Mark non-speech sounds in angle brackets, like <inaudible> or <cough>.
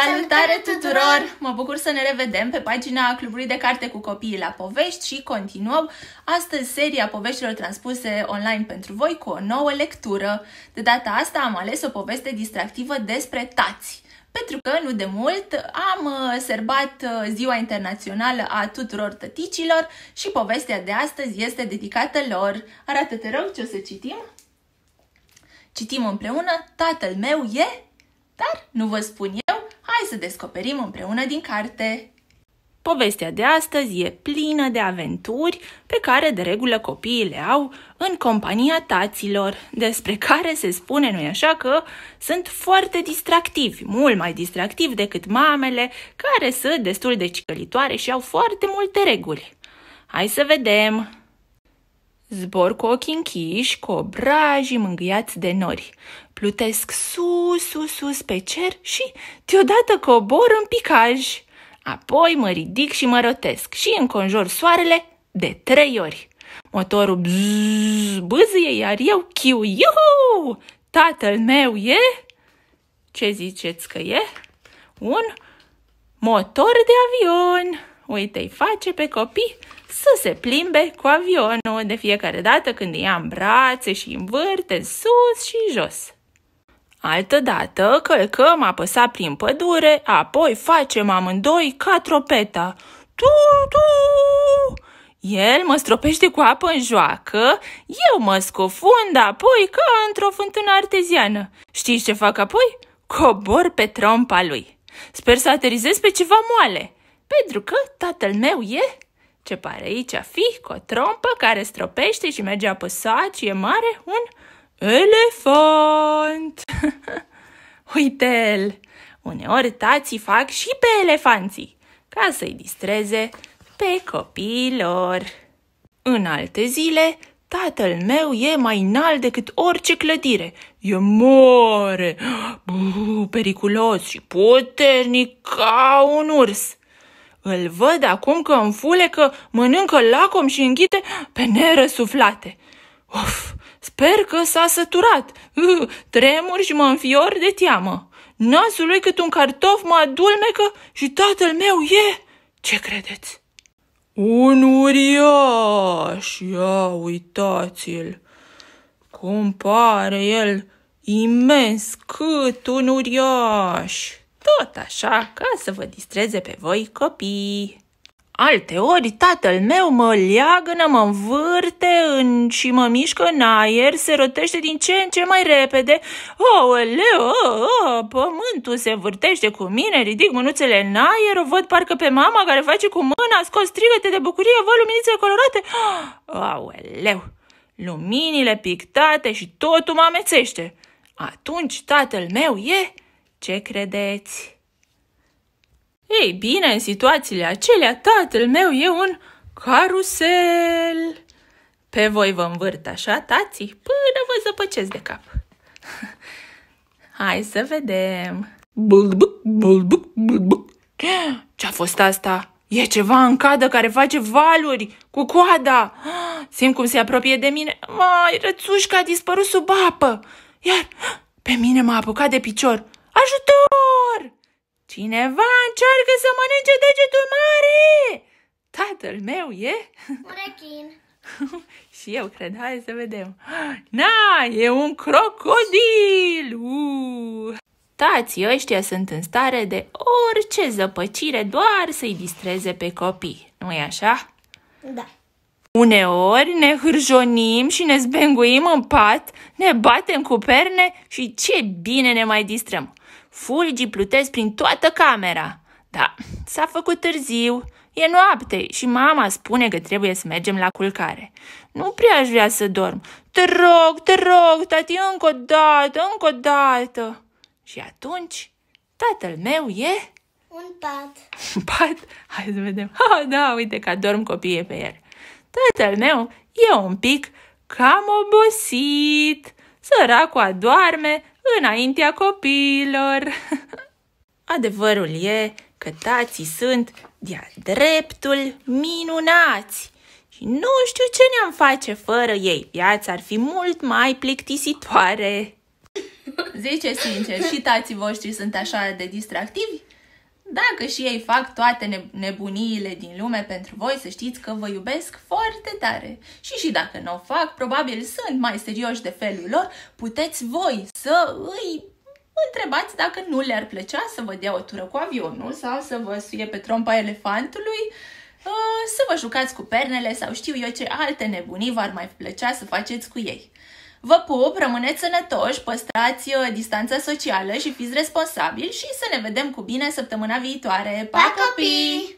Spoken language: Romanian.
Salutare tuturor! Mă bucur să ne revedem pe pagina Clubului de Carte cu Copiii la Povești și continuăm astăzi seria poveștilor transpuse online pentru voi cu o nouă lectură. De data asta am ales o poveste distractivă despre tați. Pentru că nu de mult am uh, serbat uh, Ziua Internațională a tuturor tăticilor și povestea de astăzi este dedicată lor. Arată-te rog ce o să citim. Citim împreună Tatăl meu e, dar nu vă spun eu să descoperim împreună din carte! Povestea de astăzi e plină de aventuri pe care de regulă copiii le au în compania taților, despre care se spune, nu-i așa, că sunt foarte distractivi, mult mai distractivi decât mamele, care sunt destul de cicălitoare și au foarte multe reguli. Hai să vedem! Zbor cu ochii închiși, cu obrajii mângâiați de nori. Plutesc sus, sus, sus pe cer și deodată cobor în picaj. Apoi mă ridic și mă rotesc și înconjor soarele de trei ori. Motorul bzzz, bâzâie, iar eu chiu, iuhu! Tatăl meu e... Ce ziceți că e? Un motor de avion! uite, îi face pe copii să se plimbe cu avionul de fiecare dată când îi ia în brațe și îi învârte sus și jos. Altădată călcăm apăsa prin pădure, apoi facem amândoi ca tropeta. Tu, tu! El mă stropește cu apă în joacă, eu mă scufund apoi ca într-o fântână arteziană. Știi ce fac apoi? Cobor pe trompa lui. Sper să aterizez pe ceva moale. Pentru că tatăl meu e ce pare aici a fi cu o trompă care stropește și merge apăsat și e mare un elefant. <laughs> Uite-l! Uneori tații fac și pe elefanții ca să-i distreze pe copiilor. În alte zile, tatăl meu e mai înalt decât orice clădire. E mare, <gasps> buh, periculos și puternic ca un urs. Îl văd acum că înfulecă, mănâncă lacom și înghite pe nerăsuflate. Uf, sper că s-a săturat. Uh, tremur și mă înfior de teamă. Nasul lui cât un cartof mă adulmecă și tatăl meu e... Ce credeți? Un uriaș, ia uitați-l. Cum pare el imens cât un uriaș tot așa, ca să vă distreze pe voi copii. Alte ori tatăl meu mă leagănă, mă învârte în, și mă mișcă în aer, se rotește din ce în ce mai repede. O, leu, pământul se vârtește cu mine, ridic mânuțele în aer, o văd parcă pe mama care face cu mâna, scos strigăte de bucurie, văd luminițele colorate. Aoleu, luminile pictate și totul mă amețește. Atunci tatăl meu e ce credeți? Ei bine, în situațiile acelea, tatăl meu e un carusel. Pe voi vă învârt așa, tații, până vă zăpăcesc de cap. <laughs> Hai să vedem. Ce-a fost asta? E ceva în cadă care face valuri cu coada. Simt cum se apropie de mine. Mai, rățușca a dispărut sub apă. Iar pe mine m-a apucat de picior. Ajutor! Cineva încearcă să mănânce degetul mare! Tatăl meu e... <laughs> Urechin. <laughs> și eu cred, hai să vedem. Na, e un crocodil! Tații ăștia sunt în stare de orice zăpăcire doar să-i distreze pe copii, nu e așa? Da. Uneori ne hârjonim și ne zbenguim în pat, ne batem cu perne și ce bine ne mai distrăm. Fulgii plutesc prin toată camera. Da, s-a făcut târziu, e noapte și mama spune că trebuie să mergem la culcare. Nu prea aș vrea să dorm. Te rog, te rog, tati, încă o dată, încă o dată. Și atunci, tatăl meu e... Un pat. Un <laughs> pat? Hai să vedem. Ha, da, uite că dorm copiii pe el. Tatăl meu e un pic cam obosit. Săracul adorme, înaintea copiilor. <laughs> Adevărul e că tații sunt de-a dreptul minunați și nu știu ce ne-am face fără ei. Viața ar fi mult mai plictisitoare. Zice sincer, și tații voștri sunt așa de distractivi? Dacă și ei fac toate nebuniile din lume pentru voi, să știți că vă iubesc foarte tare. Și și dacă nu o fac, probabil sunt mai serioși de felul lor, puteți voi să îi întrebați dacă nu le-ar plăcea să vă dea o tură cu avionul sau să vă suie pe trompa elefantului, ă, să vă jucați cu pernele sau știu eu ce alte nebunii v-ar mai plăcea să faceți cu ei. Vă pup, rămâneți sănătoși, păstrați uh, distanța socială și fiți responsabili și să ne vedem cu bine săptămâna viitoare. Pa, pa copii! copii!